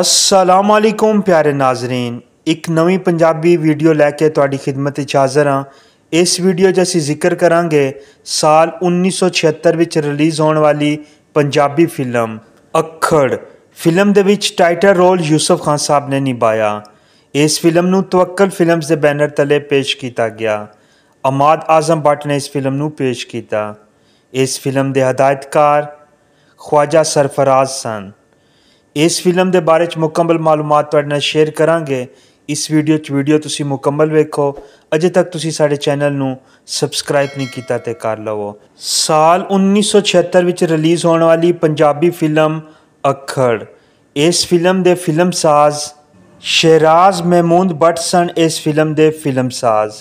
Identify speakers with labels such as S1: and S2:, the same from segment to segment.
S1: ਅਸਲਾਮ ਅਲੈਕੁਮ ਪਿਆਰੇ ਨਾਜ਼ਰੀਨ ਇੱਕ ਨਵੀਂ ਪੰਜਾਬੀ ਵੀਡੀਓ ਲੈ ਕੇ ਤੁਹਾਡੀ ਖidmat ਵਿੱਚ ਹਾਜ਼ਰ ਹਾਂ ਇਸ ਵੀਡੀਓ 'ਚ ਅਸੀਂ ਜ਼ਿਕਰ ਕਰਾਂਗੇ ਸਾਲ 1976 ਵਿੱਚ ਰਿਲੀਜ਼ ਹੋਣ ਵਾਲੀ ਪੰਜਾਬੀ ਫਿਲਮ ਅਖੜ ਫਿਲਮ ਦੇ ਵਿੱਚ ਟਾਈਟਲ ਰੋਲ ਯੂਸਫ ਖਾਨ ਸਾਹਿਬ ਨੇ ਨਿਭਾਇਆ ਇਸ ਫਿਲਮ ਨੂੰ ਤਵੱਕਲ ਫਿਲਮਸ ਦੇ ਬੈਨਰ ਤਲੇ ਪੇਸ਼ ਕੀਤਾ ਗਿਆ ਅਮਾਦ ਆਜ਼ਮ ਬਟ ਨੇ ਇਸ ਫਿਲਮ ਨੂੰ ਪੇਸ਼ ਕੀਤਾ ਇਸ ਫਿਲਮ ਦੇ ਹਦਾਇਤਕਾਰ ਖਵਾਜਾ ਸਰਫਰਾਜ਼ ਸਨ ਇਸ ਫਿਲਮ ਦੇ ਬਾਰੇ ਚ ਮੁਕੰਮਲ ਮਾਲੂਮਾਤ ਤੁਹਾਡੇ ਨਾਲ ਸ਼ੇਅਰ ਕਰਾਂਗੇ ਇਸ ਵੀਡੀਓ ਚ ਵੀਡੀਓ ਤੁਸੀਂ ਮੁਕੰਮਲ ਵੇਖੋ ਅਜੇ ਤੱਕ ਤੁਸੀਂ ਸਾਡੇ ਚੈਨਲ ਨੂੰ ਸਬਸਕ੍ਰਾਈਬ ਨਹੀਂ ਕੀਤਾ ਤੇ ਕਰ ਲਵੋ ਸਾਲ 1976 ਵਿੱਚ ਰਿਲੀਜ਼ ਹੋਣ ਵਾਲੀ ਪੰਜਾਬੀ ਫਿਲਮ ਅਖੜ ਇਸ ਫਿਲਮ ਦੇ ਫਿਲਮ ਸਾਜ਼ ਸ਼ਹਿਰਾਜ਼ ਮਹਿਮੂਦ ਬੱਟ ਸਨ ਇਸ ਫਿਲਮ ਦੇ ਫਿਲਮ ਸਾਜ਼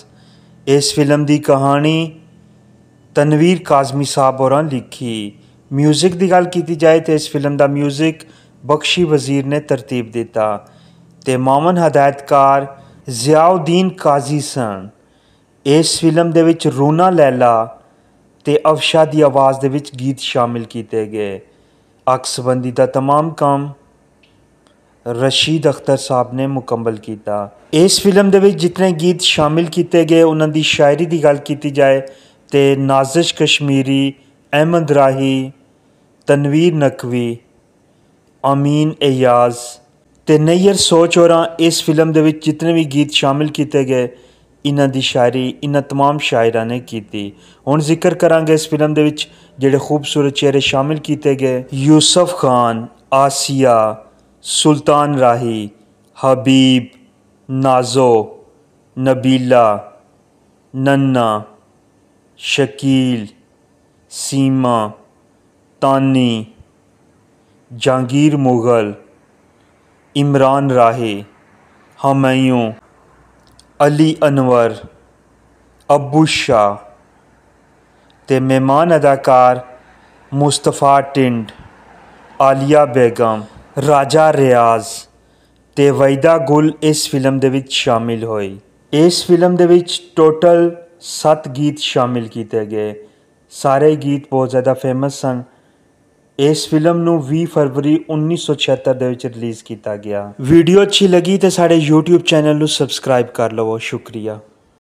S1: ਇਸ ਫਿਲਮ ਦੀ ਕਹਾਣੀ ਤਨਵੀਰ ਕਾਜ਼ਮੀ ਸਾਹਿਬ ਹੋਰਾਂ ਲਿਖੀ 뮤직 ਦੀ ਗੱਲ ਕੀਤੀ ਜਾਏ ਤੇ ਇਸ ਫਿਲਮ ਦਾ 뮤직 ਬਖਸ਼ੀ ਵਜ਼ੀਰ ਨੇ ਤਰਤੀਬ ਦਿੱਤਾ ਤੇ ਮਾਮਨ ਹਦਾਇਤਕਾਰ ਜ਼ਿਆਉਦੀਨ ਕਾਜ਼ੀ ਸਨ ਇਸ ਫਿਲਮ ਦੇ ਵਿੱਚ ਰੋਨਾ ਲੈਲਾ ਤੇ ਅਫਸ਼ਾ ਦੀ ਆਵਾਜ਼ ਦੇ ਵਿੱਚ ਗੀਤ ਸ਼ਾਮਿਲ ਕੀਤੇ ਗਏ ਅਕਸਬੰਦੀ ਦਾ तमाम ਕੰਮ ਰਸ਼ੀਦ ਅਖਤਰ ਸਾਹਿਬ ਨੇ ਮੁਕੰਮਲ ਕੀਤਾ ਇਸ ਫਿਲਮ ਦੇ ਵਿੱਚ ਜਿੰਨੇ ਗੀਤ ਸ਼ਾਮਿਲ ਕੀਤੇ ਗਏ ਉਹਨਾਂ ਦੀ ਸ਼ਾਇਰੀ ਦੀ ਗੱਲ ਕੀਤੀ ਜਾਏ ਤੇ ਨਾਜ਼ਿਸ਼ ਕਸ਼ਮੀਰੀ ਅਹਿਮਦ ਰਾਹੀ ਤਨਵੀਰ ਨਕਵੀ ਅਮੀਨ ਇਯਾਜ਼ ਤੇ ਨਈਰ ਸੋਚੋਰਾ ਇਸ ਫਿਲਮ ਦੇ ਵਿੱਚ ਜਿੰਨੇ ਵੀ ਗੀਤ ਸ਼ਾਮਿਲ ਕੀਤੇ ਗਏ ਇਹਨਾਂ ਦੀ ਸ਼ਾਇਰੀ ਇਹਨਾਂ तमाम ਸ਼ਾਇਰਾਂ ਨੇ ਕੀਤੀ ਹੁਣ ਜ਼ਿਕਰ ਕਰਾਂਗੇ ਇਸ ਫਿਲਮ ਦੇ ਵਿੱਚ ਜਿਹੜੇ ਖੂਬਸੂਰਤ ਚਿਹਰੇ ਸ਼ਾਮਿਲ ਕੀਤੇ ਗਏ ਯੂਸਫ ਖਾਨ ਆਸੀਆ ਸੁਲਤਾਨ ਰਾਹੀ ਹਬੀਬ ਨਾਜ਼ੋ ਨਬੀਲਾ ਨੰਨਾ ਸ਼ਕੀਲ ਸੀਮਾ ਤਾਨੀ ਜਹਾਂਗੀਰ ਮੁਗਲ ਇਮਰਾਨ ਰਾਹੀ ਹਮਾਇੂੰ ਅਲੀ ਅਨਵਰ ਅਬੂ ਸ਼ਾ ਤੇ ਮਹਿਮਾਨ ਅਦਾਕਾਰ ਮੁਸਤਫਾ ਟਿੰਡ ਆਲੀਆ ਬੇਗਮ ਰਾਜਾ ਰਿਆਜ਼ ਤੇ ਵੈਦਾ ਗੁਲ ਇਸ ਫਿਲਮ ਦੇ ਵਿੱਚ ਸ਼ਾਮਿਲ ਹੋਈ ਇਸ ਫਿਲਮ ਦੇ ਵਿੱਚ ਟੋਟਲ 7 ਗੀਤ ਸ਼ਾਮਿਲ ਕੀਤੇ ਗਏ ਸਾਰੇ ਗੀਤ ਬਹੁਤ ਜ਼ਿਆਦਾ ਫੇਮਸ ਸਨ ਇਸ ਫਿਲਮ ਨੂੰ 20 ਫਰਵਰੀ 1976 ਦੇ ਵਿੱਚ ਰਿਲੀਜ਼ ਕੀਤਾ ਗਿਆ ਵੀਡੀਓ ਅੱਛੀ ਲੱਗੀ ਤੇ ਸਾਡੇ YouTube ਚੈਨਲ ਨੂੰ ਸਬਸਕ੍ਰਾਈਬ ਕਰ ਲਵੋ ਸ਼ੁਕਰੀਆ